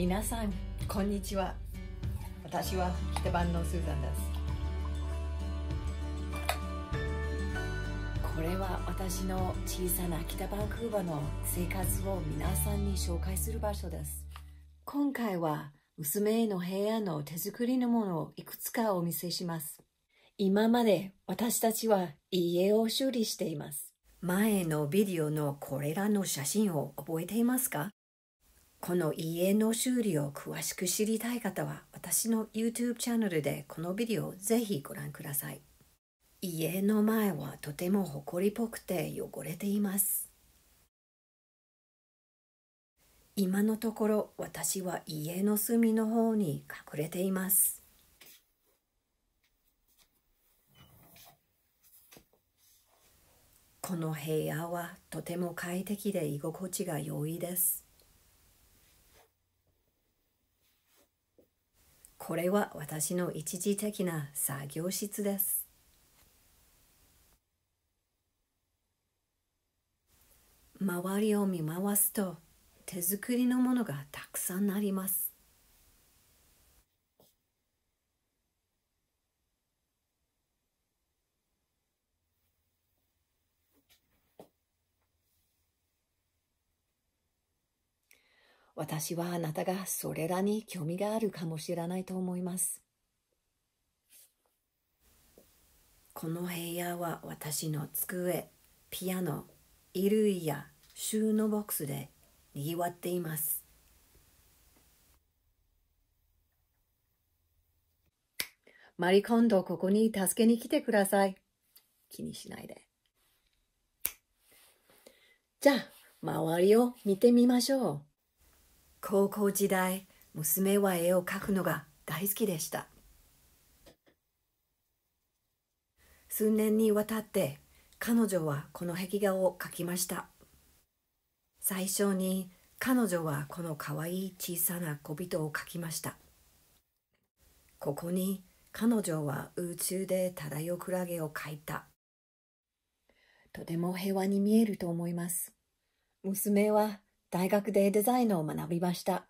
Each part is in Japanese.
皆さんこんにちは私はヒ番のスーザンですこれは私の小さな北バンクーバーの生活を皆さんに紹介する場所です今回は娘への部屋の手作りのものをいくつかお見せします今まで私たちは家を修理しています前のビデオのこれらの写真を覚えていますかこの家の修理を詳しく知りたい方は私の YouTube チャンネルでこのビデオをぜひご覧ください家の前はとてもほこりっぽくて汚れています今のところ私は家の隅の方に隠れていますこの部屋はとても快適で居心地が良いですこれは私の一時的な作業室です。周りを見回すと手作りのものがたくさんあります。私はあなたがそれらに興味があるかもしれないと思います。この部屋は私の机、ピアノ、衣類や収納ボックスでにぎわっています。マリ今度ここに助けに来てください。気にしないで。じゃあ、周りを見てみましょう。高校時代娘は絵を描くのが大好きでした数年にわたって彼女はこの壁画を描きました最初に彼女はこのかわいい小さな小人を描きましたここに彼女は宇宙で漂うクラゲを描いたとても平和に見えると思います娘は大学でデザインを学びました。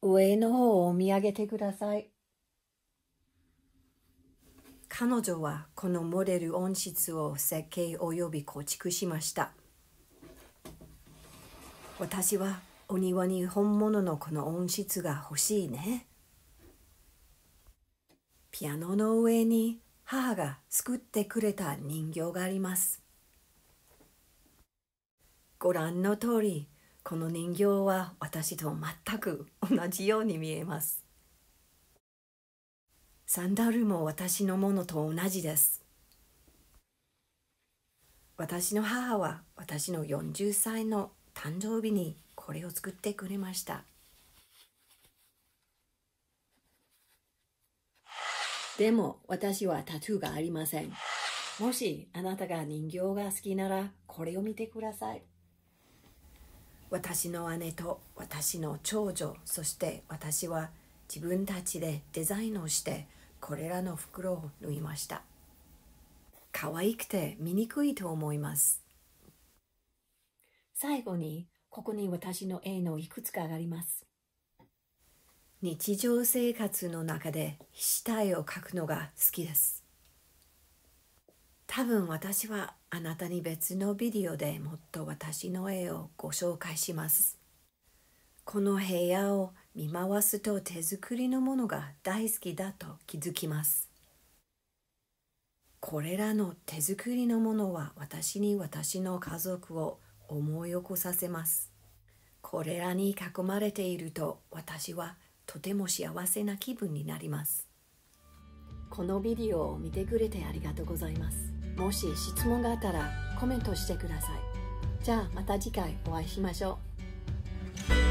上の方を見上げてください。彼女はこのモデル音質を設計及び構築しました。私はお庭に本物のこの音質が欲しいね。ピアノの上に母が作ってくれた人形があります。ご覧の通り、この人形は私と全く同じように見えます。サンダルも私のものと同じです。私の母は私の40歳の誕生日にこれを作ってくれました。でも私はタトゥーがありません。もしあなたが人形が好きならこれを見てください。私の姉と私の長女そして私は自分たちでデザインをしてこれらの袋を縫いました可愛くて醜いと思います最後にここに私の絵のいくつかあります日常生活の中で下体を描くのが好きです多分私はあなたに別のビデオでもっと私の絵をご紹介します。この部屋を見回すと手作りのものが大好きだと気づきます。これらの手作りのものは私に私の家族を思い起こさせます。これらに囲まれていると私はとても幸せな気分になります。このビデオを見てくれてありがとうございます。もし質問があったらコメントしてください。じゃあまた次回お会いしましょう。